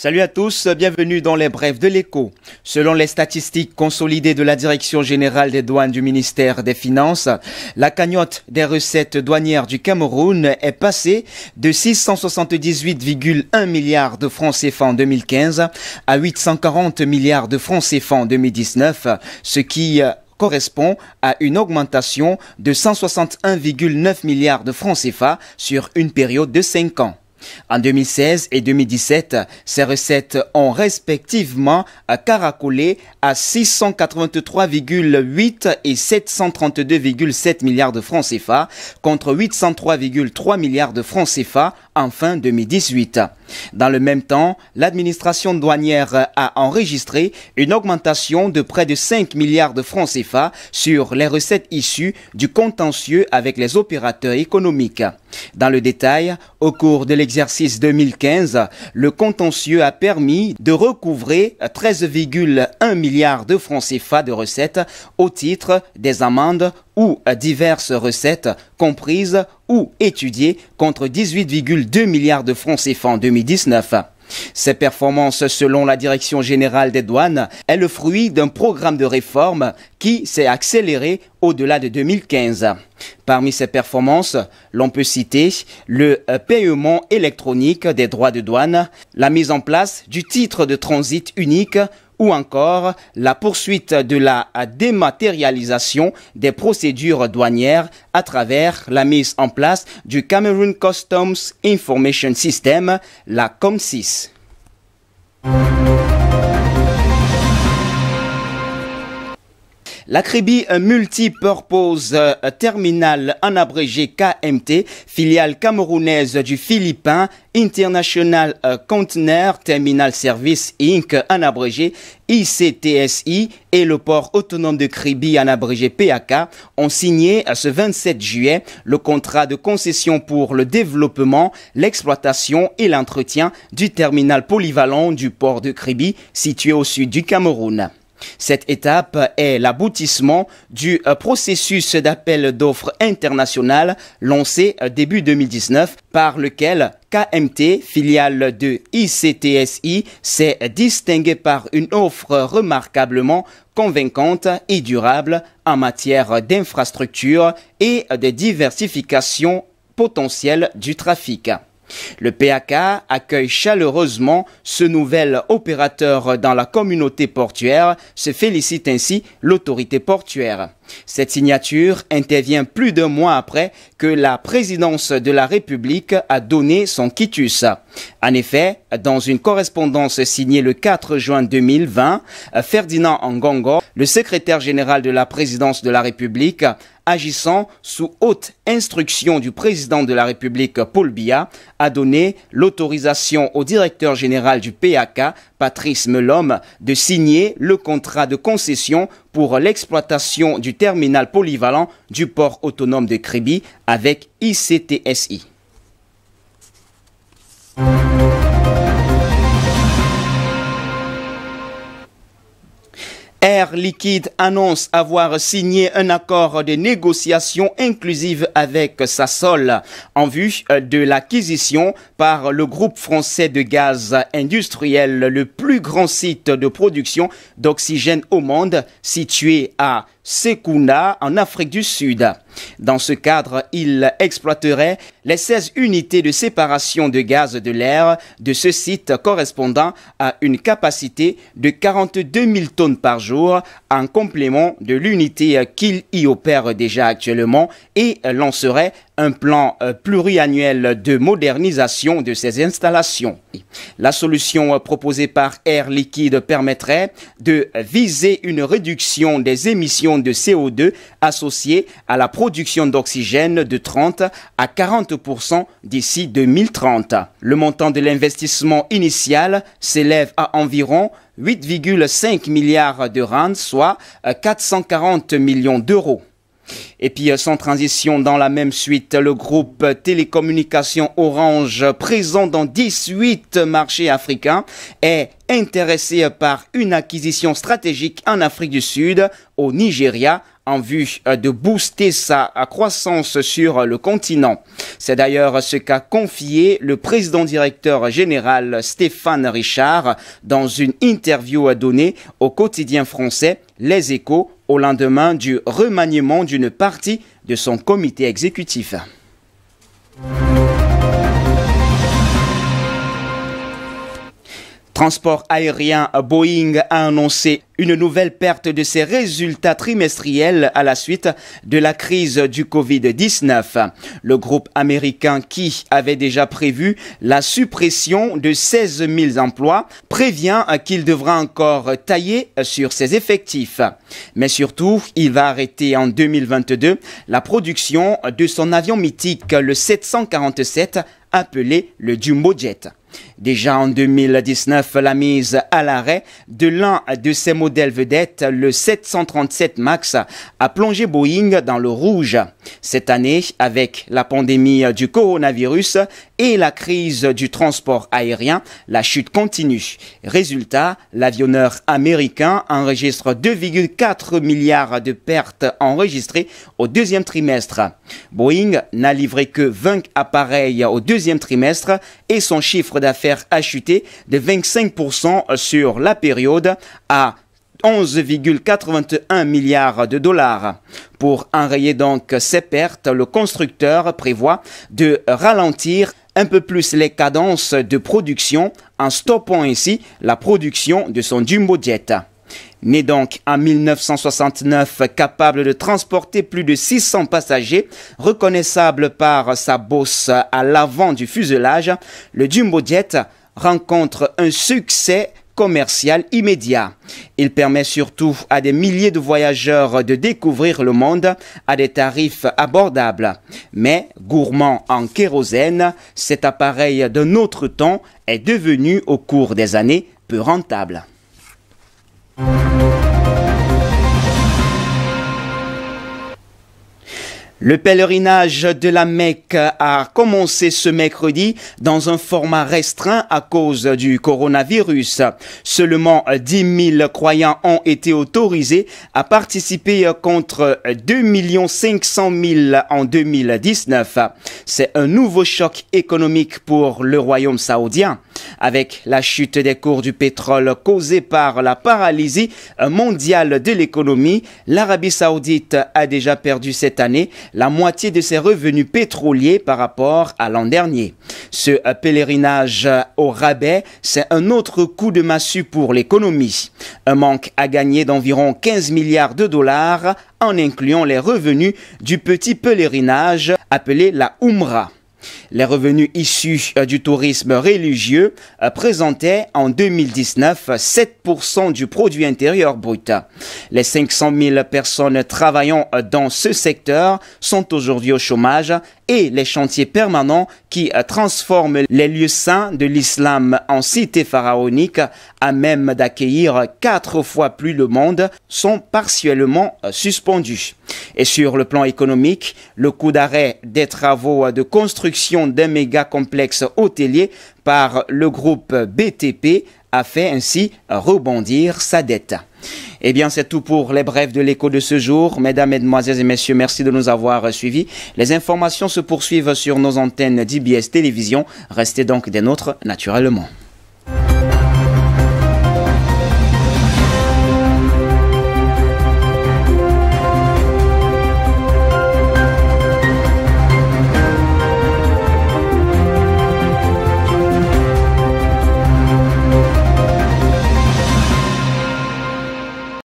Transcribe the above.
Salut à tous, bienvenue dans les brèves de l'écho. Selon les statistiques consolidées de la Direction générale des douanes du ministère des Finances, la cagnotte des recettes douanières du Cameroun est passée de 678,1 milliards de francs CFA en 2015 à 840 milliards de francs CFA en 2019, ce qui euh, correspond à une augmentation de 161,9 milliards de francs CFA sur une période de 5 ans. En 2016 et 2017, ces recettes ont respectivement euh, caracolé à 683,8 et 732,7 milliards de francs CFA contre 803,3 milliards de francs CFA en fin 2018. Dans le même temps, l'administration douanière a enregistré une augmentation de près de 5 milliards de francs CFA sur les recettes issues du contentieux avec les opérateurs économiques. Dans le détail, au cours de l'exercice 2015, le contentieux a permis de recouvrer 13,1 milliards de francs CFA de recettes au titre des amendes ou diverses recettes comprises ou étudiées contre 18,2 milliards de francs CFA en 2019. Ces performances, selon la Direction générale des douanes, est le fruit d'un programme de réforme qui s'est accéléré au-delà de 2015. Parmi ces performances, l'on peut citer le euh, paiement électronique des droits de douane, la mise en place du titre de transit unique ou encore la poursuite de la dématérialisation des procédures douanières à travers la mise en place du Cameroon Customs Information System, la COM6. La CRIBI Multipurpose euh, Terminal, en abrégé KMT, filiale camerounaise du Philippin International euh, Container Terminal Service Inc., en abrégé ICTSI, et le port autonome de Cribi en abrégé PAK, ont signé euh, ce 27 juillet le contrat de concession pour le développement, l'exploitation et l'entretien du terminal polyvalent du port de Cribi situé au sud du Cameroun. Cette étape est l'aboutissement du euh, processus d'appel d'offres international lancé euh, début 2019 par lequel KMT, filiale de ICTSI, s'est distinguée par une offre remarquablement convaincante et durable en matière d'infrastructures et de diversification potentielle du trafic. Le PAK accueille chaleureusement ce nouvel opérateur dans la communauté portuaire, se félicite ainsi l'autorité portuaire. Cette signature intervient plus d'un mois après que la présidence de la République a donné son quitus. En effet, dans une correspondance signée le 4 juin 2020, Ferdinand Ngongo, le secrétaire général de la présidence de la République, agissant sous haute instruction du président de la République Paul Biya, a donné l'autorisation au directeur général du PAK, Patrice Melhomme, de signer le contrat de concession pour l'exploitation du terminal polyvalent du port autonome de Kribi avec ICTSI. Air Liquide annonce avoir signé un accord de négociation inclusive avec Sassol en vue euh, de l'acquisition par le groupe français de gaz industriel, le plus grand site de production d'oxygène au monde situé à Secunda en Afrique du Sud. Dans ce cadre, il exploiterait les 16 unités de séparation de gaz de l'air de ce site correspondant à une capacité de 42 000 tonnes par jour en complément de l'unité qu'il y opère déjà actuellement et lancerait un plan euh, pluriannuel de modernisation de ces installations. La solution euh, proposée par Air Liquide permettrait de viser une réduction des émissions de CO2 associées à la production production d'oxygène de 30 à 40% d'ici 2030. Le montant de l'investissement initial s'élève à environ 8,5 milliards de rands, soit 440 euh, millions d'euros. Et puis, euh, sans transition, dans la même suite, le groupe Télécommunications Orange, présent dans 18 marchés africains, est intéressé par une acquisition stratégique en Afrique du Sud, au Nigeria, en vue euh, de booster sa euh, croissance sur euh, le continent. C'est d'ailleurs ce qu'a confié le président directeur général Stéphane Richard dans une interview donnée au quotidien français Les Échos au lendemain du remaniement d'une partie de son comité exécutif. Transport aérien Boeing a annoncé une nouvelle perte de ses résultats trimestriels à la suite de la crise du Covid-19. Le groupe américain qui avait déjà prévu la suppression de 16 000 emplois prévient qu'il devra encore tailler sur ses effectifs. Mais surtout, il va arrêter en 2022 la production de son avion mythique le 747 appelé le Jumbo Jet. Déjà en 2019, la mise à l'arrêt de l'un de ses modèles vedettes, le 737 MAX, a plongé Boeing dans le rouge. Cette année, avec la pandémie du coronavirus et la crise du transport aérien, la chute continue. Résultat, l'avionneur américain enregistre 2,4 milliards de pertes enregistrées au deuxième trimestre. Boeing n'a livré que 20 appareils au deuxième trimestre et son chiffre d'affaires a chuté de 25% sur la période à 11,81 milliards de dollars. Pour enrayer donc ces pertes, le constructeur prévoit de ralentir un peu plus les cadences de production en stoppant ainsi la production de son jumbo jet. Né donc en 1969, capable de transporter plus de 600 passagers, reconnaissable par sa bosse à l'avant du fuselage, le Jumbo Jet rencontre un succès commercial immédiat. Il permet surtout à des milliers de voyageurs de découvrir le monde à des tarifs abordables. Mais gourmand en kérosène, cet appareil d'un autre temps est devenu au cours des années peu rentable. Le pèlerinage de la Mecque a commencé ce mercredi dans un format restreint à cause du coronavirus. Seulement 10 000 croyants ont été autorisés à participer contre 2 500 000 en 2019. C'est un nouveau choc économique pour le royaume saoudien. Avec la chute des cours du pétrole causée par la paralysie mondiale de l'économie, l'Arabie saoudite a déjà perdu cette année la moitié de ses revenus pétroliers par rapport à l'an dernier. Ce euh, pèlerinage euh, au rabais, c'est un autre coup de massue pour l'économie. Un manque à gagner d'environ 15 milliards de dollars en incluant les revenus du petit pèlerinage appelé la Umrah. Les revenus issus euh, du tourisme religieux euh, présentaient en 2019 7% du produit intérieur brut. Les 500 000 personnes travaillant euh, dans ce secteur sont aujourd'hui au chômage et les chantiers permanents qui transforment les lieux saints de l'islam en cité pharaonique, à même d'accueillir quatre fois plus le monde sont partiellement suspendus. Et sur le plan économique, le coup d'arrêt des travaux de construction d'un méga complexe hôtelier par le groupe BTP a fait ainsi rebondir sa dette. Eh bien, c'est tout pour les brèves de l'écho de ce jour. Mesdames, Mesdemoiselles et Messieurs, merci de nous avoir suivis. Les informations se poursuivent sur nos antennes d'IBS Télévision. Restez donc des nôtres, naturellement.